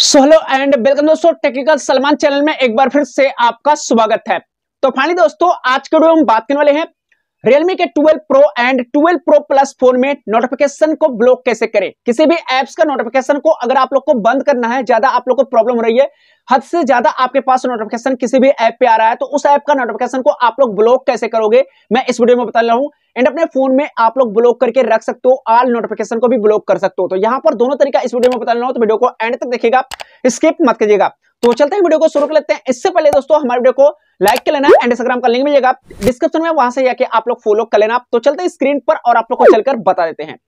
hello and welcome दोस्तों technical Salman channel में एक बार फिर से आपका स्वागत है तो फाइनली दोस्तों आज के वीडियो हम बात करने वाले हैं रियलमी के 12 pro and 12 pro plus phone में नोटिफिकेशन को ब्लॉक कैसे करें किसी भी एप्स का नोटिफिकेशन को अगर आप लोग को बंद करना है ज्यादा आप लोग को प्रॉब्लम हो रही है हद से ज्यादा आपके पास नोटिफिकेशन किसी भी ऐप पे आ रहा है तो उस ऐप का नोटिफिकेशन को आप लोग ब्लॉक कैसे करोगे मैं इस वीडियो में बता रहा हूँ एंड अपने फोन में आप लोग ब्लॉक करके रख सकते हो ऑल नोटिफिकेशन को भी ब्लॉक कर सकते हो तो यहाँ पर दोनों तरीका इस वीडियो में बता रहा हूं तो वीडियो को एंड तक देखिएगा स्किप मत कीजिएगा तो चलते हैं वीडियो को शुरू कर लेते हैं इससे पहले दोस्तों हमारे वीडियो को लाइक कर लेना एंड इंस्टाग्राम का लिंक मिलेगा डिस्क्रिप्शन में वहां से जाके आप लोग फॉलो कर लेना तो चलते स्क्रीन पर और आप लोग को चलकर बता देते हैं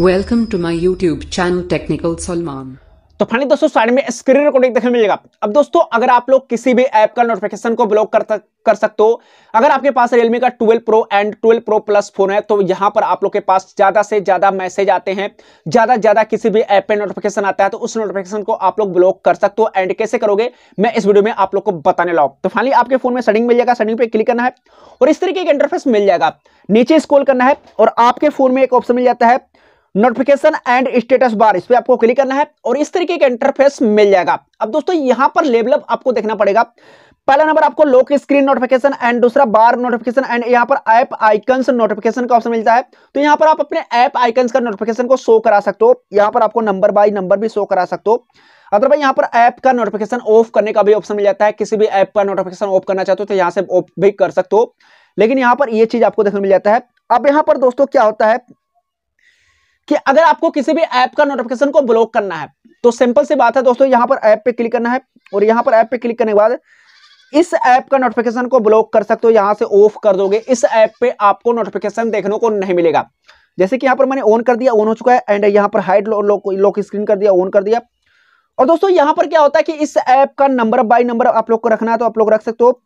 welcome to my YouTube channel technical Salman तो फाइनली दोस्तों साइड में स्क्रीन रिकॉर्डिंग देखने मिलेगा अब दोस्तों अगर आप लोग किसी भी ऐप का नोटिफिकेशन को ब्लॉक कर तक, कर सकते हो अगर आपके पास रियलमी का 12 pro and 12 pro plus phone है तो यहां पर आप लोग के पास ज्यादा से ज्यादा मैसेज आते हैं ज्यादा ज्यादा किसी भी ऐप पे नोटिफिकेशन आता है तो उस नोटिफिकेशन को आप लोग ब्लॉक कर सकते हो एंड कैसे करोगे मैं इस वीडियो में आप लोग को बताने लाऊ तो फाइनली आपके फोन में सेटिंग मिल जाएगा सेटिंग पे क्लिक करना है और इस तरीके का इंटरफेस मिल जाएगा नीचे स्कोल करना है और आपके फोन में एक ऑप्शन मिल जाता है नोटिफिकेशन एंड स्टेटस बार इस पर आपको क्लिक करना है और इस तरीके का इंटरफेस मिल जाएगा अब दोस्तों यहां पर लेवल आपको देखना पड़ेगा पहला नंबर आपको लॉक स्क्रीन नोटिफिकेशन एंड दूसरा बार नोटिफिकेशन एंड यहां पर ऐप आइकन नोटिफिकेशन का ऑप्शन मिलता है तो यहाँ पर आप अपने ऐप आइकन का नोटिफिकेशन को शो करा सकते हो यहां पर आपको नंबर बाई नंबर भी शो करा सकते हो अदरवाइज यहाँ पर ऐप का नोटिफिकेशन ऑफ करने का भी ऑप्शन मिल जाता है किसी भी ऐप का नोटिफिकेशन ऑफ करना चाहते हो तो यहाँ से ऑफ भी कर सकते हो लेकिन यहाँ पर ये चीज आपको देखने मिल जाता है अब यहाँ पर दोस्तों क्या होता है कि अगर आपको किसी भी ऐप का नोटिफिकेशन को ब्लॉक करना है तो सिंपल सी बात है दोस्तों यहां पर ऐप पे क्लिक करना है और यहां पर ऐप पे क्लिक करने के बाद इस ऐप का नोटिफिकेशन को ब्लॉक कर सकते हो यहां से ऑफ कर दोगे इस ऐप पे आपको नोटिफिकेशन देखने को नहीं मिलेगा जैसे कि यहां पर मैंने ऑन कर दिया ऑन हो चुका है एंड यहां पर हाइड लॉक लॉक स्क्रीन कर दिया ऑन कर दिया और दोस्तों यहां पर क्या होता है कि इस ऐप का नंबर बाय नंबर आप लोग को रखना है तो आप लोग रख सकते हो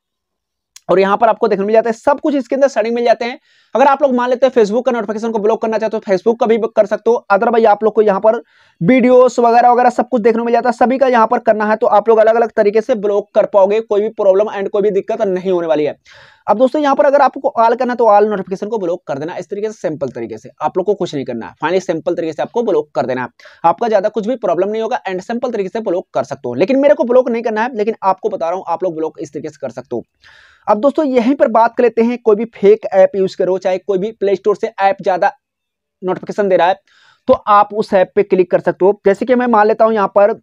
और यहाँ पर आपको देखने मिल जाता है सब कुछ इसके अंदर सेटिंग मिल जाते हैं अगर आप लोग मान लेते हैं फेसबुक का नोटिफिकेशन को ब्लॉक करना चाहते हो फेसबुक तो का भी कर सकते हो अदरवाइज आप लोग को यहाँ पर वीडियोस वगैरह वगैरह सब कुछ देखने मिल जाता है सभी का यहाँ पर करना है तो आप लोग अलग अलग तरीके से ब्लॉक कर पाओगे कोई भी प्रॉब्लम एंड कोई भी दिक्कत नहीं होने वाली है अब दोस्तों यहाँ पर अगर आपको ऑल करना तो ऑल नोटिफिकेशन को ब्लॉक कर देना इस तरीके से सिंपल तरीके से आप लोग को कुछ नहीं करना है फाइनली सिंपल तरीके से आपको ब्लॉक कर देना आपका ज्यादा कुछ भी प्रॉब्लम नहीं होगा एंड सिंपल तरीके से ब्लॉक कर सकते हो लेकिन मेरे को ब्लॉक नहीं करना है लेकिन आपको बता रहा हूँ आप लोग ब्लॉक इस तरीके से कर सकते हो अब दोस्तों यहीं पर बात कर लेते हैं कोई भी फेक ऐप यूज करो चाहे कोई भी प्ले स्टोर से ऐप ज्यादा नोटिफिकेशन दे रहा है तो आप उस ऐप पे क्लिक कर सकते हो जैसे कि मैं मान लेता हूं यहाँ पर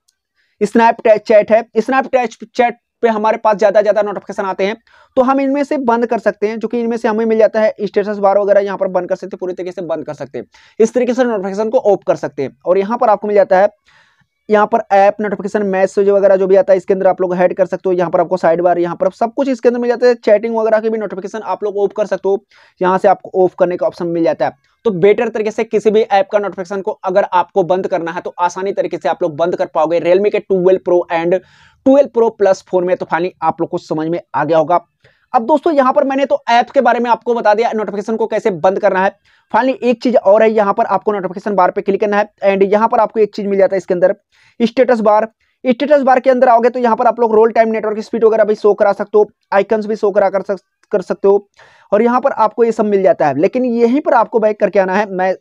स्नैपचैट चैट है स्नैपचैट चैट पे हमारे पास ज़्यादा ज़्यादा नोटिफिकेशन आते हैं तो हम इनमें से बंद कर सकते हैं जो कि इनमें से हमें मिल जाता है स्टेटस बार वगैरह यहाँ पर बंद कर सकते हैं पूरी तरीके से बंद कर सकते हैं इस तरीके से नोटिफिकेशन को ऑफ कर सकते हैं और यहाँ पर आपको मिल जाता है यहाँ पर ऐप नोटिफिकेशन मैसेज वगैरह जो भी आता है इसके अंदर आप लोग हेड कर सकते हो यहाँ पर आपको साइड बार यहाँ पर सब कुछ इसके अंदर मिल जाता है चैटिंग वगैरह की भी नोटिफिकेशन आप लोग ऑफ कर सकते हो यहाँ से आपको ऑफ करने का ऑप्शन मिल जाता है तो बेटर तरीके से किसी भी ऐप का नोटिफिकेशन को अगर आपको बंद करना है तो आसानी तरीके से आप लोग बंद कर पाओगे रियलमी के twelve pro and twelve pro plus phone में तो फाइनली आप लोग को समझ में आ गया होगा अब दोस्तों यहां पर मैंने तो ऐप के बारे में आपको बता दिया नोटिफिकेशन को कैसे बंद करना है फाइनली एक चीज और है यहाँ पर आपको नोटिफिकेशन बार पे क्लिक करना है एंड यहां पर आपको एक चीज मिल जाता है इसके अंदर स्टेटस बार स्टेटस बार के अंदर आओगे तो यहाँ पर आप लोग रोल टाइम नेटवर्क स्पीड वगैरह भी शो करा सकते हो आइकन भी शो करा कर, सक, कर सकते हो और यहाँ पर आपको ये सब मिल जाता है लेकिन यहीं पर आपको बैक करके आना है मैं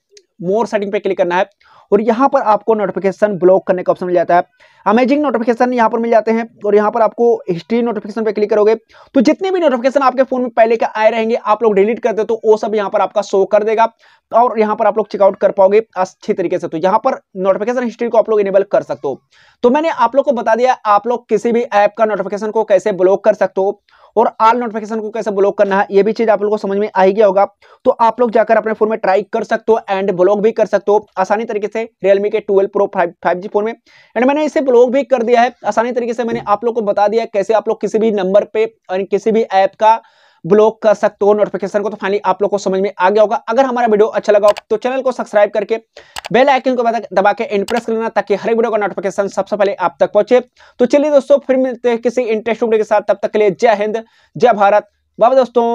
मोर सेटिंग पे क्लिक करना है और यहाँ पर आपको नोटिफिकेशन ब्लॉक करने का ऑप्शन मिल जाता है अमेजिंग नोटिफिकेशन यहाँ पर मिल जाते हैं और यहाँ पर आपको हिस्ट्री नोटिफिकेशन पे क्लिक करोगे तो जितने भी नोटिफिकेशन आपके फोन में पहले के आए रहेंगे आप लोग डिलीट कर दे तो वो सब यहाँ पर आपका शो कर देगा और यहाँ पर आप लोग चेकआउट कर पाओगे अच्छी तरीके से तो यहाँ पर नोटिफिकेशन हिस्ट्री को आप लोग इनेबल कर सकते हो तो मैंने आप लोग को बता दिया आप लोग किसी भी ऐप का नोटिफिकेशन को कैसे ब्लॉक कर सकते हो और आल नोटिफिकेशन को कैसे ब्लॉक करना है ये भी चीज आप लोग को समझ में आ ही गया होगा तो आप लोग जाकर अपने फोन में ट्राई कर सकते हो एंड ब्लॉक भी कर सकते हो आसानी तरीके से रियलमी के twelve pro five five G phone में एंड मैंने इसे ब्लॉक भी कर दिया है आसानी तरीके से मैंने आप लोग को बता दिया कैसे आप लोग किसी भी नंबर पे किसी भी ऐप का ब्लॉक कर सकते हो नोटिफिकेशन को तो फाइनली आप लोग को समझ में आ गया होगा अगर हमारा वीडियो अच्छा लगा हो तो चैनल को सब्सक्राइब करके बेल आइकन को दबा के इंप्रेस कर लेना ताकि हर वीडियो का नोटिफिकेशन सबसे पहले आप तक पहुंचे तो चलिए दोस्तों फिर मिलते हैं किसी इंटरेस्ट वीडियो के साथ तब तक के लिए जय हिंद जय भारत बाबा दोस्तों